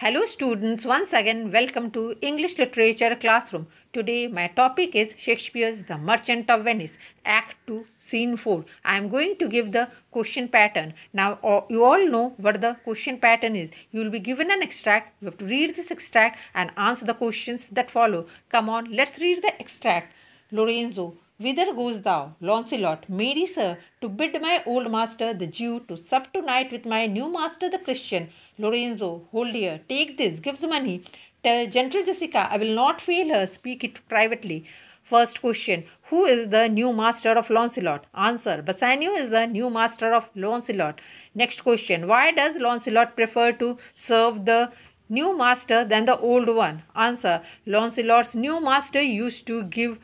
Hello students, once again welcome to English Literature Classroom. Today my topic is Shakespeare's The Merchant of Venice, Act 2, Scene 4. I am going to give the question pattern. Now you all know what the question pattern is. You will be given an extract, you have to read this extract and answer the questions that follow. Come on, let's read the extract. Lorenzo, Whither goes thou, Launcelot? Mary, sir, to bid my old master, the Jew, to sup to night with my new master, the Christian. Lorenzo, hold here, take this, give the money. Tell gentle Jessica, I will not fail her, speak it privately. First question, who is the new master of Launcelot? Answer, Bassanio is the new master of Launcelot. Next question, why does Launcelot prefer to serve the new master than the old one? Answer, Launcelot's new master used to give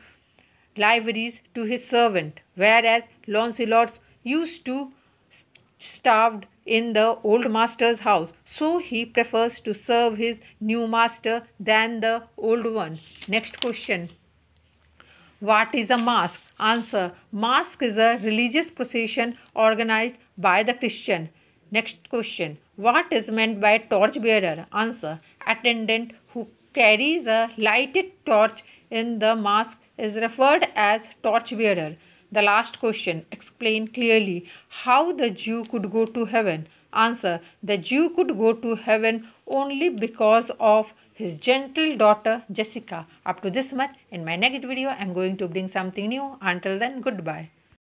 liveries to his servant, whereas Launcelot's used to starved in the old master's house, so he prefers to serve his new master than the old one. Next question. What is a mask? Answer. Mask is a religious procession organized by the Christian. Next question. What is meant by torch bearer? Answer. Attendant who carries a lighted torch in the mask is referred as torchbearer. The last question explain clearly how the Jew could go to heaven. Answer The Jew could go to heaven only because of his gentle daughter Jessica. Up to this much. In my next video, I am going to bring something new. Until then, goodbye.